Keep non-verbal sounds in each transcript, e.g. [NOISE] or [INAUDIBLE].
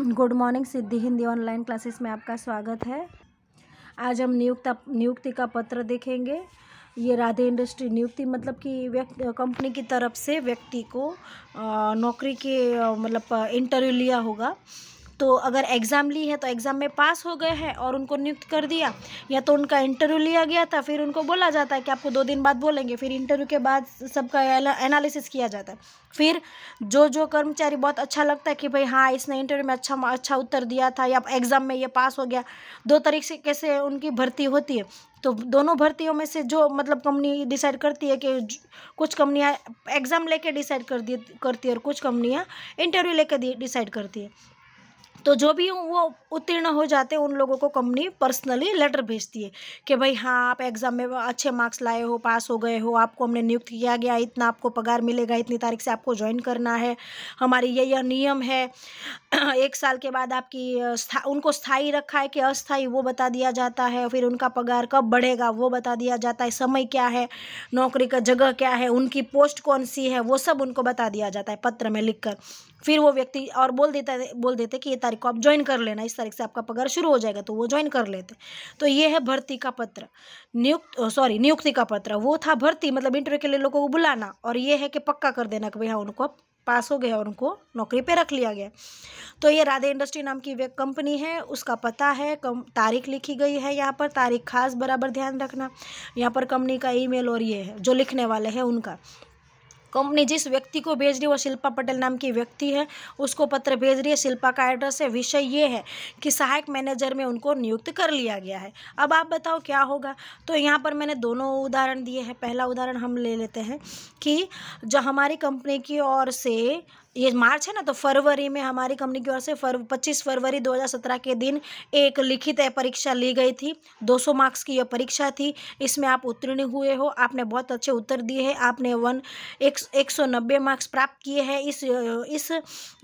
good morning Siddhi Hindi online classes में आपका स्वागत है आज हम नियुक्त नियुक्ति का पत्र देखेंगे ये राधे इंडस्ट्री नियुक्ति मतलब कि व्यक्ति कंपनी की तरफ से व्यक्ति को नौकरी के मतलब इंटरव्यू लिया होगा तो अगर एग्ज़ाम ली है तो एग्ज़ाम में पास हो गए हैं और उनको नियुक्त कर दिया या तो उनका इंटरव्यू लिया गया था फिर उनको बोला जाता है कि आपको दो दिन बाद बोलेंगे फिर इंटरव्यू के बाद सबका एनालिसिस किया जाता है फिर जो जो कर्मचारी बहुत अच्छा लगता है कि भाई हाँ इसने इंटरव्यू में अच्छा अच्छा उत्तर दिया था या एग्ज़ाम में ये पास हो गया दो तरीके से कैसे उनकी भर्ती होती है तो दोनों भर्तियों में से जो मतलब कंपनी डिसाइड करती है कि कुछ कंपनियाँ एग्ज़ाम लेके डिसाइड कर दी करती है और कुछ कंपनियाँ इंटरव्यू लेके डिसाइड करती है तो जो भी वो उत्तीर्ण हो जाते उन लोगों को कंपनी पर्सनली लेटर भेजती है कि भाई हाँ आप एग्ज़ाम में अच्छे मार्क्स लाए हो पास हो गए हो आपको हमने नियुक्त किया गया इतना आपको पगार मिलेगा इतनी तारीख से आपको ज्वाइन करना है हमारी ये यह नियम है [CLEARS THROAT] एक साल के बाद आपकी स्था, उनको स्थायी रखा है कि अस्थायी वो बता दिया जाता है फिर उनका पगार कब बढ़ेगा वो बता दिया जाता है समय क्या है नौकरी का जगह क्या है उनकी पोस्ट कौन सी है वो सब उनको बता दिया जाता है पत्र में लिखकर फिर वो व्यक्ति और बोल देता है बोल देते कि ये तारीख को आप ज्वाइन कर लेना इस तारीख से आपका पगार शुरू हो जाएगा तो वो ज्वाइन कर लेते तो ये है भर्ती का पत्र नियुक्त सॉरी नियुक्ति का पत्र वो था भर्ती मतलब इंटरव्यू के लिए लोगों को बुलाना और ये है कि पक्का कर देना कि भैया उनको पास हो गए और उनको नौकरी पे रख लिया गया तो ये राधे इंडस्ट्री नाम की कंपनी है उसका पता है कम तारीख लिखी गई है यहाँ पर तारीख खास बराबर ध्यान रखना यहाँ पर कंपनी का ईमेल और ये है जो लिखने वाले हैं उनका कंपनी जिस व्यक्ति को भेज रही है वो शिल्पा पटेल नाम की व्यक्ति है उसको पत्र भेज रही है शिल्पा का एड्रेस है विषय ये है कि सहायक मैनेजर में उनको नियुक्त कर लिया गया है अब आप बताओ क्या होगा तो यहाँ पर मैंने दोनों उदाहरण दिए हैं पहला उदाहरण हम ले लेते हैं कि जो हमारी कंपनी की ओर से ये मार्च है ना तो फरवरी में हमारी कंपनी की ओर से फर पच्चीस फरवरी 2017 के दिन एक लिखित परीक्षा ली गई थी 200 मार्क्स की यह परीक्षा थी इसमें आप उत्तीर्ण हुए हो आपने बहुत अच्छे उत्तर दिए हैं आपने वन एक, एक सौ नब्बे मार्क्स प्राप्त किए हैं इस इस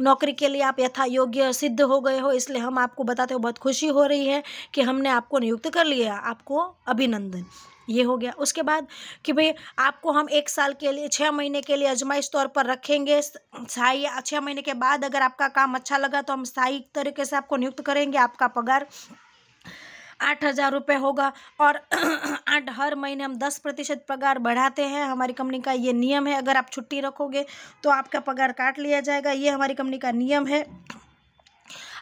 नौकरी के लिए आप यथा योग्य सिद्ध हो गए हो इसलिए हम आपको बताते हो बहुत खुशी हो रही है कि हमने आपको नियुक्त कर लिया आपको अभिनंदन ये हो गया उसके बाद कि भाई आपको हम एक साल के लिए छः महीने के लिए अजमाइश तौर पर रखेंगे स्थायी छः महीने के बाद अगर आपका काम अच्छा लगा तो हम स्थाई तरीके से आपको नियुक्त करेंगे आपका पगार आठ हज़ार रुपये होगा और [CLEARS THROAT] आठ हर महीने हम दस प्रतिशत पगार बढ़ाते हैं हमारी कंपनी का ये नियम है अगर आप छुट्टी रखोगे तो आपका पगार काट लिया जाएगा ये हमारी कंपनी का नियम है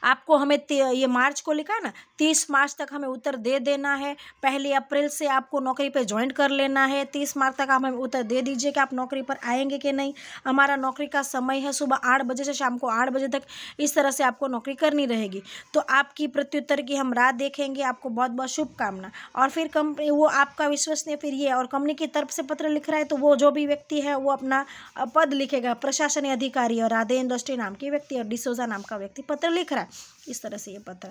आपको हमें ये मार्च को लिखा है ना तीस मार्च तक हमें उत्तर दे देना है पहली अप्रैल से आपको नौकरी पर ज्वाइन कर लेना है तीस मार्च तक आप हमें उत्तर दे दीजिए कि आप नौकरी पर आएंगे कि नहीं हमारा नौकरी का समय है सुबह आठ बजे से शाम को आठ बजे तक इस तरह से आपको नौकरी करनी रहेगी तो आपकी प्रत्युत्तर की हम राह देखेंगे आपको बहुत बहुत शुभकामना और फिर कंपनी वो आपका विश्वसनीय फिर ये और कंपनी की तरफ से पत्र लिख रहा है तो वो जो भी व्यक्ति है वो अपना पद लिखेगा प्रशासनिक अधिकारी और राधे इंडस्ट्री नाम की व्यक्ति और डिसोजा नाम का व्यक्ति पत्र लिख रहा है इस तरह से ये पत्र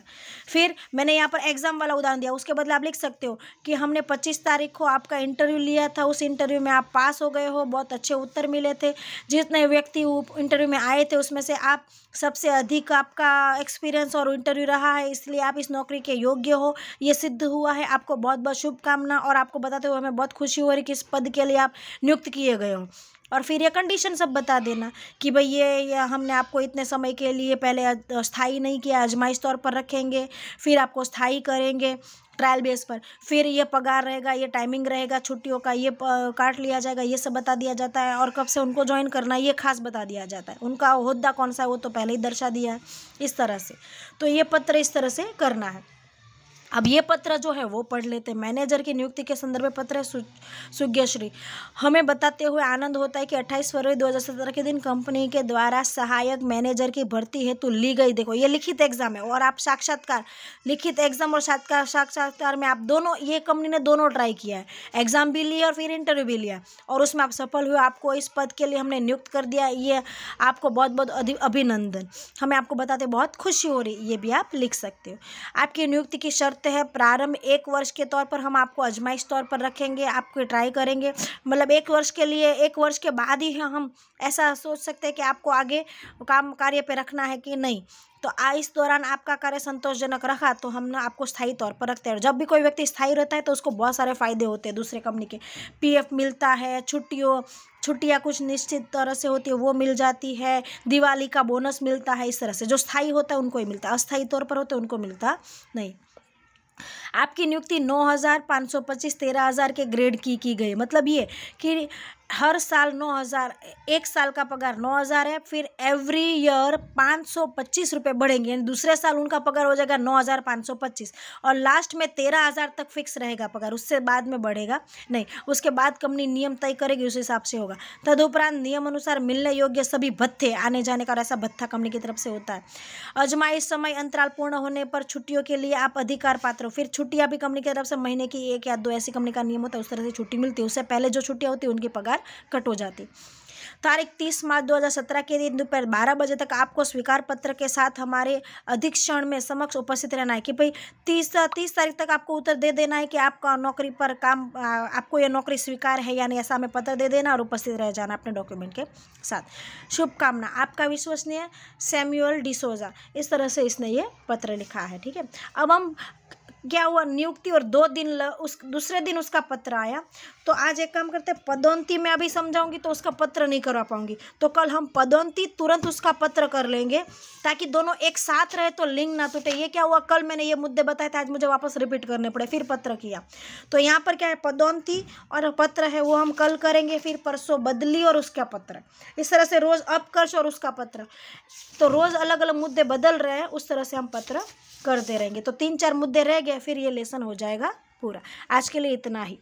फिर मैंने यहाँ पर एग्ज़ाम वाला उदाहरण दिया उसके बदले आप लिख सकते हो कि हमने 25 तारीख को आपका इंटरव्यू लिया था उस इंटरव्यू में आप पास हो गए हो बहुत अच्छे उत्तर मिले थे जितने व्यक्ति इंटरव्यू में आए थे उसमें से आप सबसे अधिक आपका एक्सपीरियंस और इंटरव्यू रहा है इसलिए आप इस नौकरी के योग्य हो ये सिद्ध हुआ है आपको बहुत बहुत शुभकामना और आपको बताते हुए हमें बहुत खुशी हो रही कि इस पद के लिए आप नियुक्त किए गए हों और फिर ये कंडीशन सब बता देना कि भाई ये, ये हमने आपको इतने समय के लिए पहले स्थाई नहीं किया आजमाइश तौर पर रखेंगे फिर आपको स्थाई करेंगे ट्रायल बेस पर फिर ये पगार रहेगा ये टाइमिंग रहेगा छुट्टियों का ये काट लिया जाएगा ये सब बता दिया जाता है और कब से उनको ज्वाइन करना है ये खास बता दिया जाता है उनका अहदा कौन सा है वो तो पहले ही दर्शा दिया है इस तरह से तो ये पत्र इस तरह से करना है अब ये पत्र जो है वो पढ़ लेते हैं मैनेजर की नियुक्ति के संदर्भ में पत्र है सु, सुज्ञश्री हमें बताते हुए आनंद होता है कि 28 फरवरी 2017 के दिन कंपनी के द्वारा सहायक मैनेजर की भर्ती हेतु ली गई देखो ये लिखित एग्जाम है और आप साक्षात्कार लिखित एग्जाम और साक्षात्कार साक्षात्कार में आप दोनों ये कंपनी ने दोनों ट्राई किया है एग्जाम भी लिया और फिर इंटरव्यू भी लिया और उसमें आप सफल हुए आपको इस पद के लिए हमने नियुक्त कर दिया ये आपको बहुत बहुत अभिनंदन हमें आपको बताते बहुत खुशी हो रही ये भी आप लिख सकते हो आपकी नियुक्ति की शर्त सकते हैं प्रारंभ एक वर्ष के तौर पर हम आपको अजमाइश तौर पर रखेंगे आपको ट्राई करेंगे मतलब एक वर्ष के लिए एक वर्ष के बाद ही हम ऐसा सोच सकते हैं कि आपको आगे काम कार्य पे रखना है कि नहीं तो आ इस दौरान आपका कार्य संतोषजनक रखा तो हम ना आपको स्थायी तौर पर रखते हैं जब भी कोई व्यक्ति स्थायी रहता है तो उसको बहुत सारे फायदे होते हैं दूसरे कंपनी के पी मिलता है छुट्टियों छुट्टियाँ कुछ निश्चित तरह से होती है वो मिल जाती है दिवाली का बोनस मिलता है इस तरह से जो स्थायी होता है उनको ही मिलता है अस्थायी तौर पर होते हैं उनको मिलता नहीं आपकी नियुक्ति नौ हज़ार पाँच सौ पच्चीस तेरह हज़ार के ग्रेड की की गई मतलब ये कि हर साल नौ हज़ार एक साल का पगार नौ हज़ार है फिर एवरी ईयर पाँच सौ पच्चीस रुपये बढ़ेंगे यानी दूसरे साल उनका पगार हो जाएगा नौ हज़ार पाँच सौ पच्चीस और लास्ट में तेरह हज़ार तक फिक्स रहेगा पगार उससे बाद में बढ़ेगा नहीं उसके बाद कंपनी नियम तय करेगी उस हिसाब से होगा तदुपरांत नियम अनुसार मिलने योग्य सभी भत्थे आने जाने का ऐसा भत्था कंपनी की तरफ से होता है अजमाइश समय अंतराल पूर्ण होने पर छुट्टियों के लिए आप अधिकार पात्र हो फिर छुट्टियाँ भी कंपनी की तरफ से महीने की एक या दो ऐसी कंपनी का नियम होता है उस तरह से छुट्टी मिलती है उससे पहले जो छुट्टियाँ होती है उनकी पगार बार कट हो जाती तारीख तीस मार्च 2017 के दिन दोपहर बारह बजे तक आपको स्वीकार पत्र के साथ हमारे अधीक्षण में समक्ष उपस्थित रहना है कि भाई तीस तीस तारीख तक आपको उत्तर दे देना है कि आपका नौकरी पर काम आपको यह नौकरी स्वीकार है यानी ऐसा हमें पत्र दे देना और उपस्थित रह जाना अपने डॉक्यूमेंट के साथ शुभकामना आपका विश्वसनीय सैम्यूअल डिसोजा इस तरह से इसने ये पत्र लिखा है ठीक है अब हम क्या हुआ नियुक्ति और दो दिन ल, उस दूसरे दिन उसका पत्र आया तो आज एक काम करते हैं पदोन्नति में अभी समझाऊंगी तो उसका पत्र नहीं करवा पाऊंगी तो कल हम पदोन्नति तुरंत उसका पत्र कर लेंगे ताकि दोनों एक साथ रहे तो लिंग ना टूटे ये क्या हुआ कल मैंने ये मुद्दे बताए थे आज मुझे वापस रिपीट करने पड़े फिर पत्र किया तो यहाँ पर क्या है पदोन्नति और पत्र है वो हम कल करेंगे फिर परसों बदली और उसका पत्र इस तरह से रोज़ अपकर्ष और उसका पत्र तो रोज़ अलग अलग मुद्दे बदल रहे हैं उस तरह से हम पत्र करते रहेंगे तो तीन चार मुद्दे रह गए गया फिर ये लेसन हो जाएगा पूरा आज के लिए इतना ही